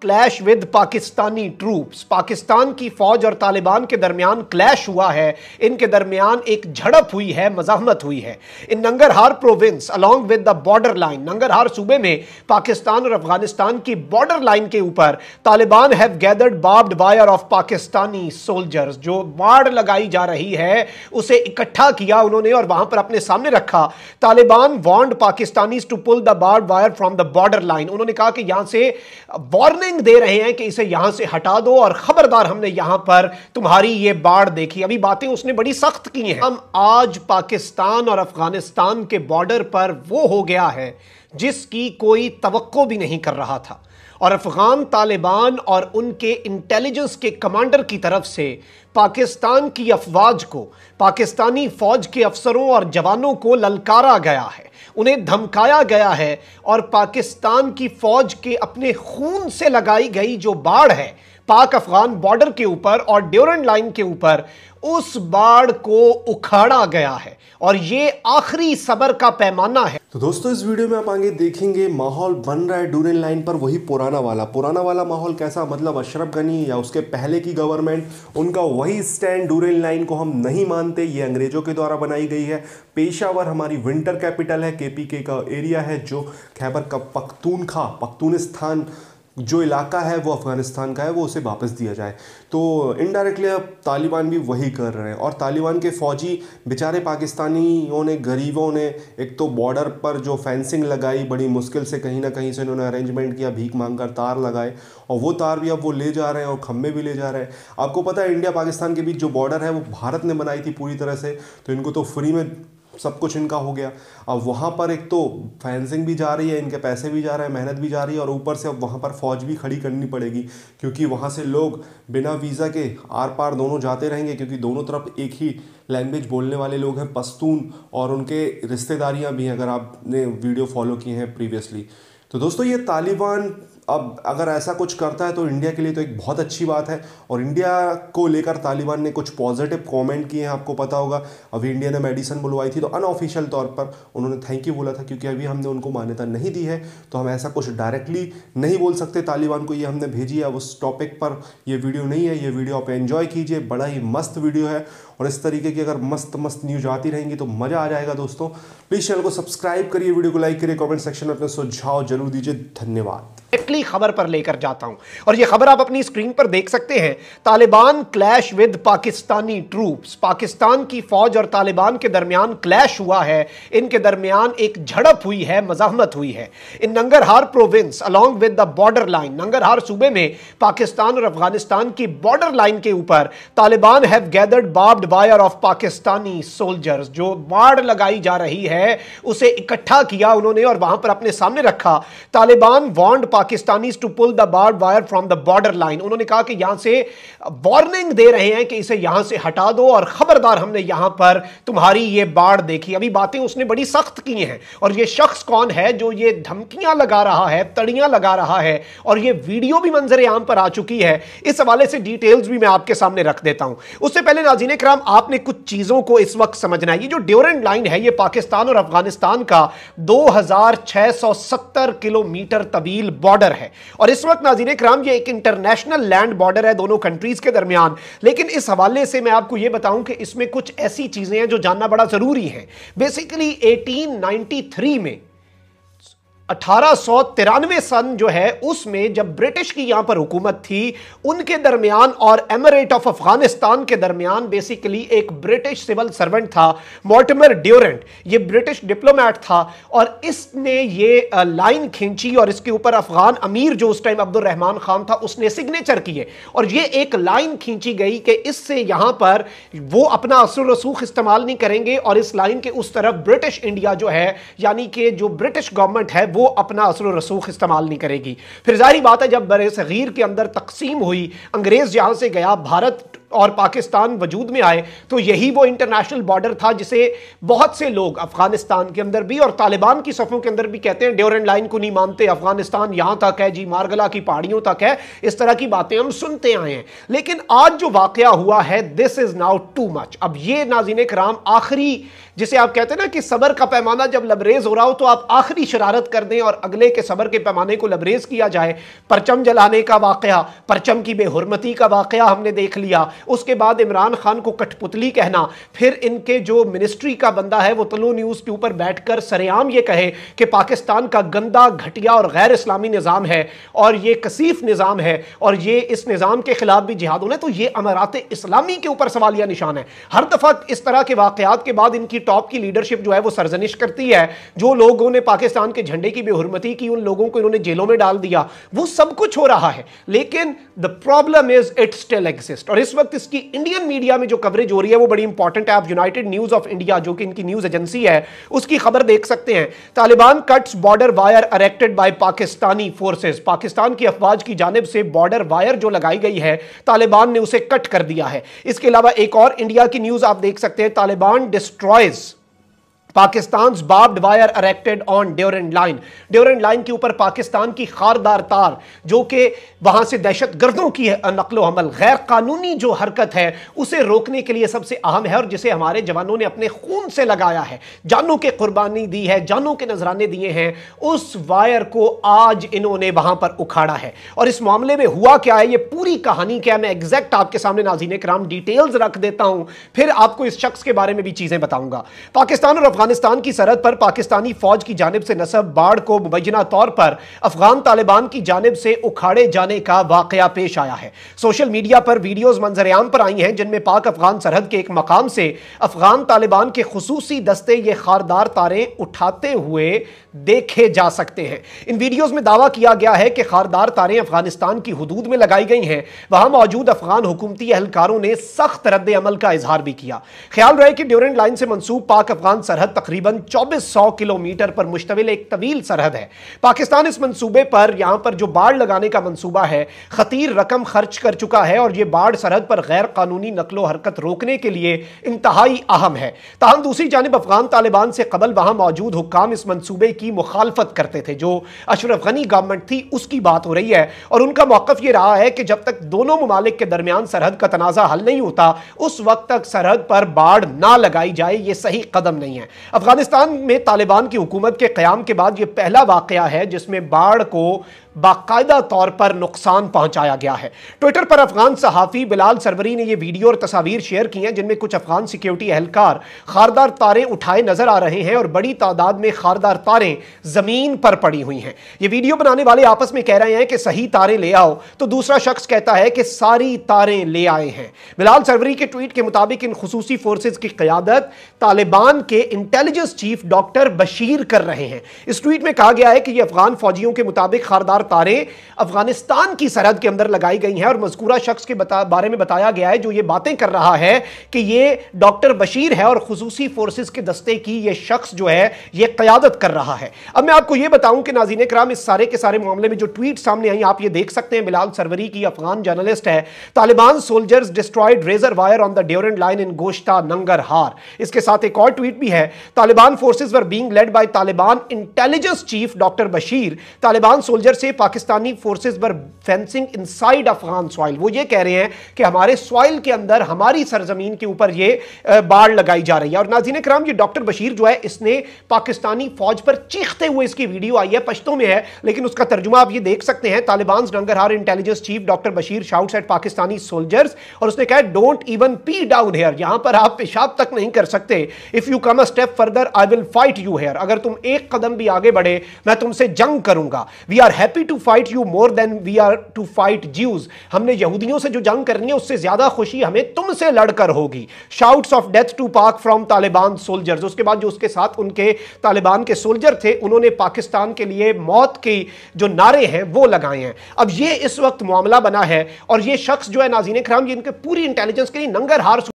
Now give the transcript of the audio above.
clash with Pakistani troops Pakistan की फौज और तालिबान के दरमियान क्लैश हुआ है इनके दरमियान एक झड़प हुई है मजामत हुई है in Nangarhar province along with the border line Nangarhar सूबे में पाकिस्तान और अफगानिस्तान की बॉर्डर लाइन के ऊपर Taliban have gathered barbed wire of Pakistani soldiers जो बाढ़ लगाई जा रही है उसे इकट्ठा किया उन्होंने और वहां पर अपने सामने रखा Taliban warned Pakistani to pull the barbed wire from the border line उन्होंने कहा कि यहां से वार्निंग वार्निंग दे रहे हैं कि इसे यहां से हटा दो और खबरदार हमने यहां पर तुम्हारी ये बाढ़ देखी अभी बातें उसने बड़ी सख्त की हैं हम आज पाकिस्तान और अफगानिस्तान के बॉर्डर पर वो हो गया है जिसकी कोई तवक्को भी नहीं कर रहा था और अफगान तालिबान और उनके इंटेलिजेंस के कमांडर की तरफ से पाकिस्तान की अफवाज को पाकिस्तानी फौज के अफसरों और जवानों को ललकारा गया है उन्हें धमकाया गया है और पाकिस्तान की फौज के अपने खून से लगाई गई जो बाढ़ है पाक अफगान बॉर्डर के ऊपर और ड्यूरेंट लाइन के ऊपर उस बाढ़ को उखाड़ा गया है और ये आखिरी सबर का पैमाना है तो दोस्तों इस वीडियो में आप आगे देखेंगे माहौल बन रहा है डूरेन लाइन पर वही पुराना वाला पुराना वाला माहौल कैसा मतलब अशरफ गनी या उसके पहले की गवर्नमेंट उनका वही स्टैंड डूरेन लाइन को हम नहीं मानते ये अंग्रेजों के द्वारा बनाई गई है पेशावर हमारी विंटर कैपिटल है केपीके का एरिया है जो खैबर का पख्तूनखा पख्तूनिस्तान जो इलाका है वो अफ़गानिस्तान का है वो उसे वापस दिया जाए तो इनडायरेक्टली अब तालिबान भी वही कर रहे हैं और तालिबान के फ़ौजी बेचारे पाकिस्तानियों ने गरीबों ने एक तो बॉर्डर पर जो फेंसिंग लगाई बड़ी मुश्किल से कहीं ना कहीं से इन्होंने अरेंजमेंट किया भीख मांग कर तार लगाए और वो तार भी अब वो ले जा रहे हैं और खम्भे भी ले जा रहे हैं आपको पता है इंडिया पाकिस्तान के बीच जो बॉर्डर है वो भारत ने बनाई थी पूरी तरह से तो इनको तो फ्री में सब कुछ इनका हो गया अब वहाँ पर एक तो फैंसिंग भी जा रही है इनके पैसे भी जा रहे हैं मेहनत भी जा रही है और ऊपर से अब वहाँ पर फ़ौज भी खड़ी करनी पड़ेगी क्योंकि वहाँ से लोग बिना वीज़ा के आर पार दोनों जाते रहेंगे क्योंकि दोनों तरफ एक ही लैंग्वेज बोलने वाले लोग हैं पस्तून और उनके रिश्तेदारियाँ भी हैं अगर आपने वीडियो फॉलो किए हैं प्रीवियसली तो दोस्तों ये तालिबान अब अगर ऐसा कुछ करता है तो इंडिया के लिए तो एक बहुत अच्छी बात है और इंडिया को लेकर तालिबान ने कुछ पॉजिटिव कमेंट किए हैं आपको पता होगा अभी इंडिया ने मेडिसन बुलवाई थी तो अनऑफिशियल तौर पर उन्होंने थैंक यू बोला था क्योंकि अभी हमने उनको मान्यता नहीं दी है तो हम ऐसा कुछ डायरेक्टली नहीं बोल सकते तालिबान को ये हमने भेजी है उस टॉपिक पर यह वीडियो नहीं है ये वीडियो आप एन्जॉय कीजिए बड़ा ही मस्त वीडियो है और इस तरीके की अगर मस्त मस्त न्यूज आती रहेंगी तो मज़ा आ जाएगा दोस्तों प्लीज़ चैनल को सब्सक्राइब करिए वीडियो को लाइक करिए कॉमेंट सेक्शन में अपने सुझाव जरूर दीजिए धन्यवाद डायरेक्टली खबर पर लेकर जाता हूं और यह खबर आप अपनी स्क्रीन पर देख सकते हैं Taliban clash with Pakistani troops Pakistan की फौज और तालिबान के दरमियान क्लैश हुआ है इनके दरमियान एक झड़प हुई है मजामत हुई है in Nangarhar province along with the border line Nangarhar सूबे में पाकिस्तान और अफगानिस्तान की बॉर्डर लाइन के ऊपर Taliban have gathered barbed wire of Pakistani soldiers जो बाढ़ लगाई जा रही है उसे इकट्ठा किया उन्होंने और वहां पर अपने सामने रखा Taliban warned Pakistan Pakistani to pull the barbed wire from the border line उन्होंने कहा कि यहां से वार्निंग दे रहे हैं कि इसे यहां से हटा दो और खबरदार हमने यहां पर तुम्हारी ये बाढ़ देखी अभी बातें उसने बड़ी सख्त की हैं और ये शख्स कौन है जो ये धमकियां लगा रहा है तड़ियां लगा रहा है और ये वीडियो भी मंजर आम पर आ चुकी है इस हवाले से डिटेल्स भी मैं आपके सामने रख देता हूं उससे पहले नाजीन कराम आपने कुछ चीजों को इस वक्त समझना है ये जो ड्योरेंट लाइन है ये पाकिस्तान और अफगानिस्तान का दो किलोमीटर तवील बॉर्डर बॉर्डर है और इस वक्त नाजीन कराम ये एक इंटरनेशनल लैंड बॉर्डर है दोनों कंट्रीज के दरमियान लेकिन इस हवाले से मैं आपको यह बताऊं कि इसमें कुछ ऐसी चीजें हैं जो जानना बड़ा जरूरी है बेसिकली थ्री में अठारह सन जो है उसमें जब ब्रिटिश की यहाँ पर हुकूमत थी उनके दरमियान और एमरेट ऑफ अफगानिस्तान के दरमियान बेसिकली एक ब्रिटिश सिविल सर्वेंट था मोटमर ड्यूरेंट ये ब्रिटिश डिप्लोमेट था और इसने ये लाइन खींची और इसके ऊपर अफगान अमीर जो उस टाइम अब्दुल रहमान खान था उसने सिग्नेचर किए और ये एक लाइन खींची गई कि इससे यहाँ पर वो अपना असर रसूख इस्तेमाल नहीं करेंगे और इस लाइन के उस तरफ ब्रिटिश इंडिया जो है यानी कि जो ब्रिटिश गवर्नमेंट है वो अपना असल रसूख इस्तेमाल नहीं करेगी फिर जाहिर बात है जब बर सग़ीर के अंदर तकसीम हुई अंग्रेज़ यहाँ से गया भारत और पाकिस्तान वजूद में आए तो यही वो इंटरनेशनल बॉर्डर था जिसे बहुत से लोग अफगानिस्तान के अंदर भी और तालिबान की सफ़ों के अंदर भी कहते हैं ड्योर लाइन को नहीं मानते अफगानिस्तान यहाँ तक है जी मारगला की पहाड़ियों तक है इस तरह की बातें हम सुनते आए हैं लेकिन आज जो वाक़ हुआ है this is now too much अब ये नाजिन कराम आखिरी जिसे आप कहते हैं ना कि सबर का पैमाना जब लबरेज हो रहा हो तो आप आखिरी शरारत कर दें और अगले के सबर के पैमाने को लबरेज किया जाए परचम जलाने का वाक़ परचम की बेहरमती का वाकया हमने देख लिया उसके बाद इमरान खान को कठपुतली कहना फिर इनके जो मिनिस्ट्री का बंदा है वो तलो न्यूज़ के ऊपर बैठकर सरेआम ये कहे कि पाकिस्तान का गंदा घटिया और गैर इस्लामी निज़ाम है और ये कसीफ निज़ाम है और ये इस निज़ाम के खिलाफ भी जिहाद होना है तो ये अमारात इस्लामी के ऊपर सवालिया निशान है हर दफ़ा इस तरह के वाकयात के बाद इनकी टॉप की लीडरशिप जो है वो सरजनिश करती है जो लोगों ने पाकिस्तान के झंडे की बेहरमती की उन लोगों को इन्होंने जेलों में डाल दिया वो सब कुछ हो रहा है लेकिन the problem is it still exist और इस वक्त वक्त इसकी इंडियन मीडिया में जो कवरेज हो रही है वो बड़ी इंपॉर्टेंट है आप यूनाइटेड न्यूज ऑफ इंडिया जो कि इनकी न्यूज एजेंसी है उसकी खबर देख सकते हैं Taliban cuts border wire erected by Pakistani forces Pakistan की अफवाज की जानब से बॉर्डर वायर जो लगाई गई है तालिबान ने उसे कट कर दिया है इसके अलावा एक और इंडिया की न्यूज आप देख सकते हैं Taliban destroys Pakistan barb wire erected on Durand line Durand line के ऊपर पाकिस्तान की खारदार तार जो कि वहां से दहशत गर्दों की नकलो हमल गैर कानूनी जो हरकत है उसे रोकने के लिए सबसे अहम है और जिसे हमारे जवानों ने अपने खून से लगाया है जानों के कुर्बानी दी है जानों के नजराने दिए हैं उस वायर को आज इन्होंने वहां पर उखाड़ा है और इस मामले में हुआ क्या है ये पूरी कहानी क्या है मैं एग्जैक्ट आपके सामने नाजीन कराम डिटेल्स रख देता हूं फिर आपको इस शख्स के बारे में भी चीजें बताऊंगा पाकिस्तान और अफगानिस्तान की सरहद पर पाकिस्तानी फौज की जानब से नसब बाढ़ को मुबैना तौर पर अफगान तालिबान की जानब से उखाड़े जाने का वाक़ पेश आया है सोशल मीडिया पर वीडियोज मंजरेआम पर आई हैं जिनमें पाक अफगान सरहद के एक मकाम से अफगान तालिबान के खसूसी दस्ते ये खारदार तारे उठाते हुए देखे जा सकते हैं इन वीडियोज में दावा किया गया है कि खारदार तारें अफगानिस्तान की हदूद में लगाई गई हैं वहां मौजूद अफगान हुकूमती अहलकारों ने सख्त रद्द अमल का इजहार भी किया ख्याल रहे कि ड्यूरेंट लाइन से मनसूब पाक अफगान सरहद सरहद तकरीबन 2400 किलोमीटर पर मुश्तमिल एक तवील सरहद है पाकिस्तान इस मनसूबे पर यहां पर जो बाढ़ लगाने का मनसूबा है खतीर रकम खर्च कर चुका है और यह बाढ़ सरहद पर गैर कानूनी नकलो हरकत रोकने के लिए इंतहाई अहम है तहम दूसरी जानब अफगान तालिबान से कबल वहां मौजूद हुक्म इस मनसूबे की मुखालफत करते थे जो अशरफ गनी गवर्नमेंट थी उसकी बात हो रही है और उनका मौकफ यह रहा है कि जब तक दोनों ममालिक के दरमियान सरहद का तनाजा हल नहीं होता उस वक्त तक सरहद पर बाढ़ ना लगाई जाए यह सही कदम नहीं है अफगानिस्तान में तालिबान की हुकूमत के क्याम के बाद यह पहला वाक़ है जिसमें बाढ़ को बाकायदा तौर पर नुकसान पहुंचाया गया है ट्विटर पर अफगान सहाफ़ी बिलाल सरवरी ने यह वीडियो और तस्वीर शेयर की हैं जिनमें कुछ अफगान सिक्योरिटी एहलकार खारदार तारें उठाए नजर आ रहे हैं और बड़ी तादाद में खारदार तारें ज़मीन पर पड़ी हुई हैं ये वीडियो बनाने वाले आपस में कह रहे हैं कि सही तारें ले आओ तो दूसरा शख्स कहता है कि सारी तारें ले आए हैं बिलाल सरवरी के ट्वीट के मुताबिक इन खसूसी फोर्सेज की क्यादत तालिबान के इंटेलिजेंस चीफ डॉक्टर बशीर कर रहे हैं इस ट्वीट में कहा गया है कि ये अफगान फौजियों के मुताबिक खारदार तारें अफगानिस्तान की सरहद के अंदर लगाई गई हैं और मजकूरा शख्स के बता, बारे में बताया गया है जो ये बातें कर रहा है कि ये डॉक्टर बशीर है और खसूसी फोर्सेज के दस्ते की ये शख्स जो है ये क्यादत कर रहा है अब मैं आपको ये बताऊं कि नाजीन कराम इस सारे के सारे मामले में जो ट्वीट सामने आई आप ये देख सकते हैं बिलाल सरवरी की अफगान जर्नलिस्ट है Taliban soldiers destroyed razor wire on the Durand line in Goshta Nangarhar इसके साथ एक और ट्वीट भी है Taliban forces were being led by Taliban intelligence chief doctor Bashir Taliban soldier से से Pakistani forces were fencing inside Afghan soil वो ये कह रहे हैं कि हमारे सॉइल के अंदर हमारी सरजमीन के ऊपर ये बाढ़ लगाई जा रही है और नाजीन कराम ये डॉक्टर बशीर जो है इसने पाकिस्तानी फौज पर चीखते हुए इसकी वीडियो आई है पश्तों में है लेकिन उसका तर्जुमा आप ये देख सकते हैं Taliban Nangarhar intelligence chief doctor Bashir shout at Pakistani soldiers और उसने कहा don't even pee down here यहां पर आप पेशाब तक नहीं कर सकते if you come a step further I will fight you here अगर तुम एक कदम भी आगे बढ़े मैं तुमसे जंग करूंगा we are happy happy to fight you more than we are to fight Jews हमने यहूदियों से जो जंग करनी है उससे ज्यादा खुशी हमें तुमसे लड़कर होगी shouts of death to Pak from Taliban soldiers उसके बाद जो उसके साथ उनके तालिबान के सोल्जर थे उन्होंने पाकिस्तान के लिए मौत के जो नारे हैं वो लगाए हैं अब ये इस वक्त मामला बना है और ये शख्स जो है नाजीन खराम ये इनके पूरी इंटेलिजेंस के लिए नंगर हार